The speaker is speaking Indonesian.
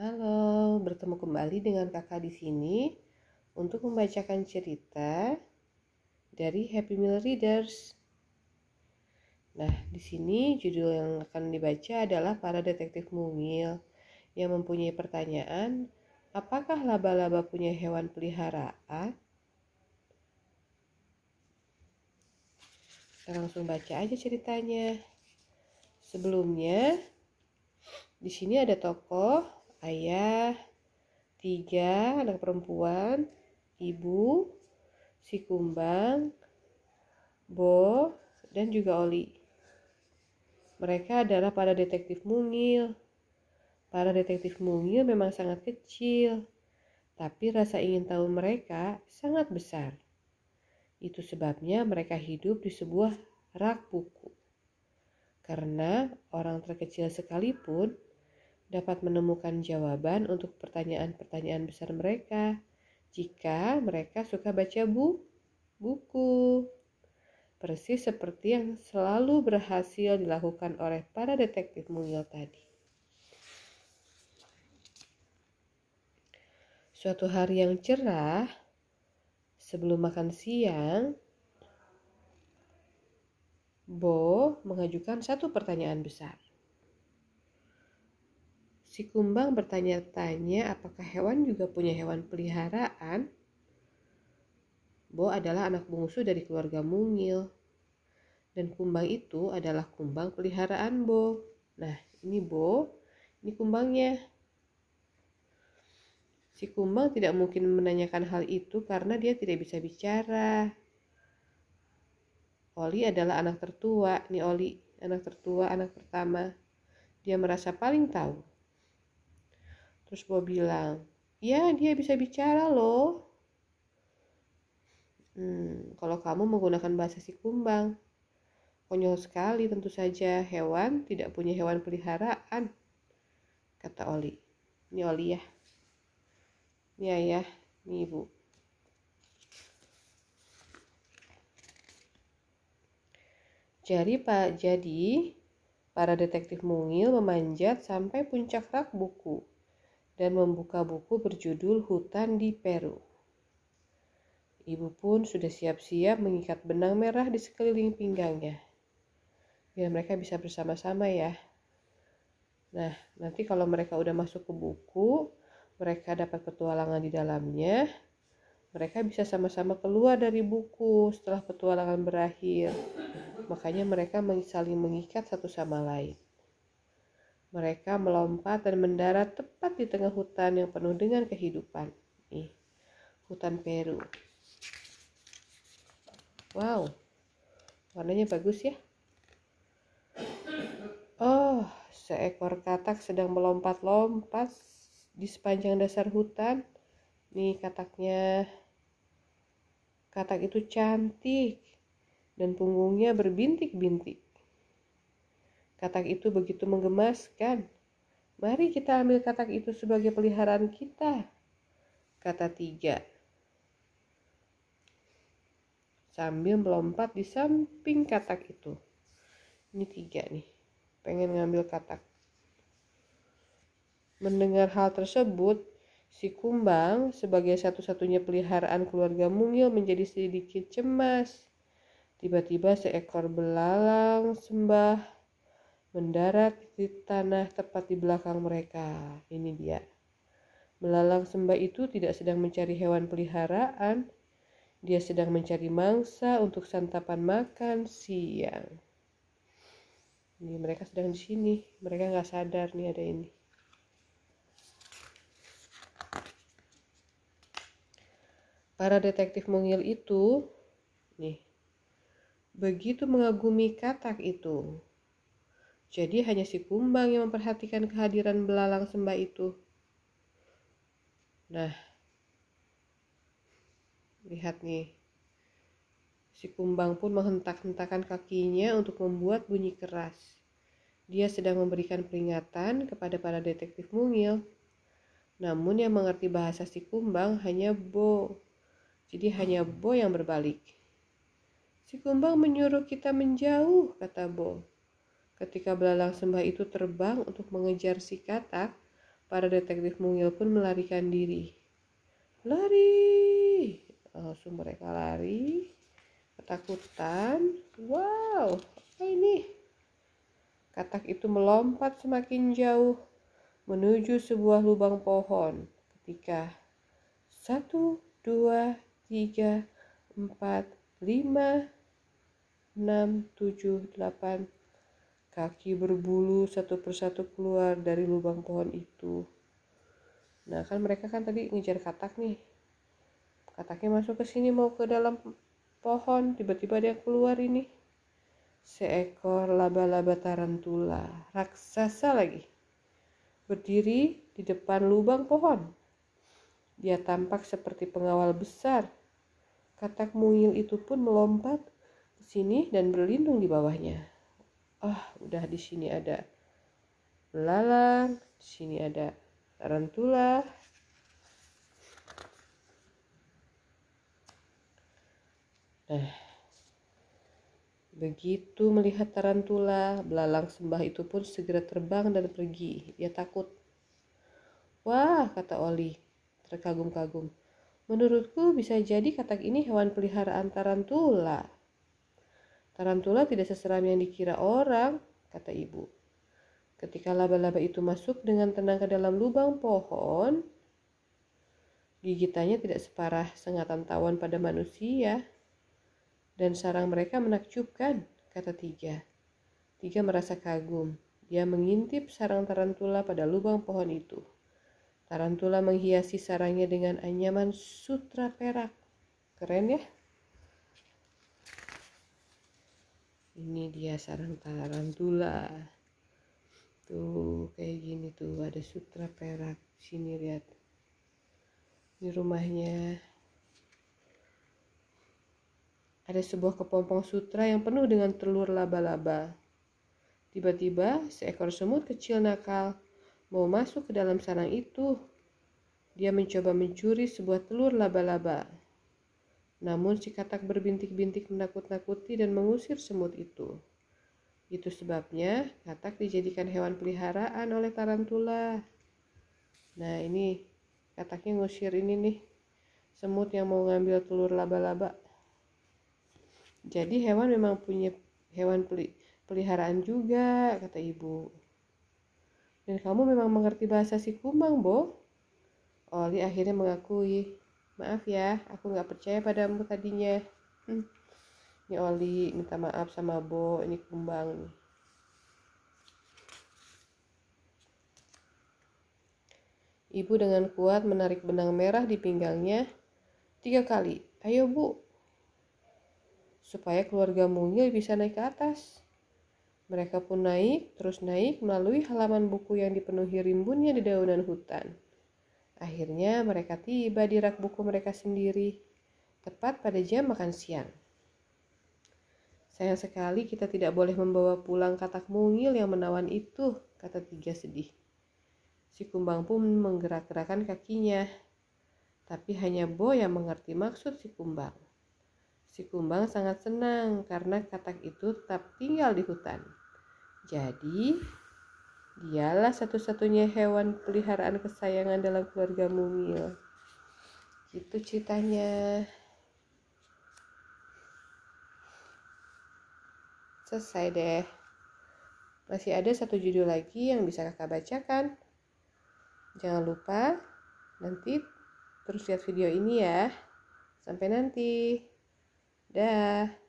Halo, bertemu kembali dengan kakak di sini untuk membacakan cerita dari Happy Meal Readers. Nah, di sini judul yang akan dibaca adalah para detektif mungil yang mempunyai pertanyaan, apakah laba-laba punya hewan peliharaan? Kita langsung baca aja ceritanya. Sebelumnya, di sini ada tokoh ayah, tiga anak perempuan, ibu, si kumbang, Bo, dan juga Oli. Mereka adalah para detektif mungil. Para detektif mungil memang sangat kecil, tapi rasa ingin tahu mereka sangat besar. Itu sebabnya mereka hidup di sebuah rak buku. Karena orang terkecil sekalipun dapat menemukan jawaban untuk pertanyaan-pertanyaan besar mereka jika mereka suka baca bu buku. Persis seperti yang selalu berhasil dilakukan oleh para detektif mungil tadi. Suatu hari yang cerah, sebelum makan siang, Bo mengajukan satu pertanyaan besar. Si kumbang bertanya-tanya apakah hewan juga punya hewan peliharaan. Bo adalah anak bungsu dari keluarga mungil. Dan kumbang itu adalah kumbang peliharaan Bo. Nah, ini Bo, ini kumbangnya. Si kumbang tidak mungkin menanyakan hal itu karena dia tidak bisa bicara. Oli adalah anak tertua, ini Oli, anak tertua, anak pertama. Dia merasa paling tahu. Terus gue bilang, ya dia bisa bicara loh. Hmm, kalau kamu menggunakan bahasa si kumbang. Konyol sekali tentu saja hewan tidak punya hewan peliharaan, kata Oli. Ini Oli ya. Ini ayah, ini ibu. Jadi Pak, jadi para detektif mungil memanjat sampai puncak rak buku dan membuka buku berjudul Hutan di Peru. Ibu pun sudah siap-siap mengikat benang merah di sekeliling pinggangnya, biar mereka bisa bersama-sama ya. Nah, nanti kalau mereka udah masuk ke buku, mereka dapat petualangan di dalamnya, mereka bisa sama-sama keluar dari buku setelah petualangan berakhir. Makanya mereka saling mengikat satu sama lain. Mereka melompat dan mendarat tepat di tengah hutan yang penuh dengan kehidupan. Nih, hutan Peru. Wow, warnanya bagus ya. Oh, seekor katak sedang melompat-lompat di sepanjang dasar hutan. Nih kataknya. Katak itu cantik dan punggungnya berbintik-bintik. Katak itu begitu menggemaskan. Mari kita ambil katak itu sebagai peliharaan kita. Kata tiga. Sambil melompat di samping katak itu. Ini tiga nih. Pengen ngambil katak. Mendengar hal tersebut, si kumbang sebagai satu-satunya peliharaan keluarga mungil menjadi sedikit cemas. Tiba-tiba seekor belalang sembah mendarat di tanah tepat di belakang mereka. Ini dia. Belalang sembah itu tidak sedang mencari hewan peliharaan, dia sedang mencari mangsa untuk santapan makan siang. Ini mereka sedang di sini, mereka nggak sadar nih ada ini. Para detektif mungil itu, nih, begitu mengagumi katak itu, jadi hanya si kumbang yang memperhatikan kehadiran belalang sembah itu. Nah, lihat nih. Si kumbang pun menghentak-hentakan kakinya untuk membuat bunyi keras. Dia sedang memberikan peringatan kepada para detektif mungil. Namun yang mengerti bahasa si kumbang hanya Bo. Jadi hanya Bo yang berbalik. Si kumbang menyuruh kita menjauh, kata Bo. Ketika belalang sembah itu terbang untuk mengejar si katak, para detektif mungil pun melarikan diri. Lari! Langsung mereka lari, ketakutan. Wow, apa ini? Katak itu melompat semakin jauh menuju sebuah lubang pohon. Ketika satu, dua, tiga, empat, lima, enam, tujuh, delapan, Kaki berbulu satu persatu keluar dari lubang pohon itu. Nah, kan mereka kan tadi ngejar katak nih. Kataknya masuk ke sini mau ke dalam pohon, tiba-tiba dia keluar ini. Seekor laba-laba tarantula, raksasa lagi. Berdiri di depan lubang pohon. Dia tampak seperti pengawal besar. Katak mungil itu pun melompat ke sini dan berlindung di bawahnya oh udah di sini ada belalang di sini ada tarantula nah begitu melihat tarantula belalang sembah itu pun segera terbang dan pergi dia takut wah kata Oli terkagum-kagum menurutku bisa jadi katak ini hewan peliharaan tarantula Tarantula tidak seseram yang dikira orang, kata ibu. Ketika laba-laba itu masuk dengan tenang ke dalam lubang pohon, gigitannya tidak separah sengatan tawon pada manusia. Dan sarang mereka menakjubkan, kata tiga. Tiga merasa kagum. Dia mengintip sarang tarantula pada lubang pohon itu. Tarantula menghiasi sarangnya dengan anyaman sutra perak. Keren ya? ini dia sarang tarantula tuh kayak gini tuh ada sutra perak sini lihat di rumahnya ada sebuah kepompong sutra yang penuh dengan telur laba-laba tiba-tiba seekor semut kecil nakal mau masuk ke dalam sarang itu dia mencoba mencuri sebuah telur laba-laba namun si katak berbintik-bintik menakut-nakuti dan mengusir semut itu. Itu sebabnya katak dijadikan hewan peliharaan oleh tarantula. Nah ini kataknya ngusir ini nih semut yang mau ngambil telur laba-laba. Jadi hewan memang punya hewan peliharaan juga, kata ibu. Dan kamu memang mengerti bahasa si kumbang, Bo. Oli akhirnya mengakui maaf ya aku nggak percaya padamu tadinya hmm. ini Oli minta maaf sama Bo ini kumbang nih Ibu dengan kuat menarik benang merah di pinggangnya tiga kali. Ayo bu, supaya keluarga mungil bisa naik ke atas. Mereka pun naik, terus naik melalui halaman buku yang dipenuhi rimbunnya di daunan hutan. Akhirnya mereka tiba di rak buku mereka sendiri, tepat pada jam makan siang. Sayang sekali kita tidak boleh membawa pulang katak mungil yang menawan itu, kata tiga sedih. Si kumbang pun menggerak-gerakan kakinya, tapi hanya Bo yang mengerti maksud si kumbang. Si kumbang sangat senang karena katak itu tetap tinggal di hutan. Jadi, Dialah satu-satunya hewan peliharaan kesayangan dalam keluarga mungil. Itu ceritanya. Selesai deh. Masih ada satu judul lagi yang bisa kakak bacakan. Jangan lupa nanti terus lihat video ini ya. Sampai nanti. Dah.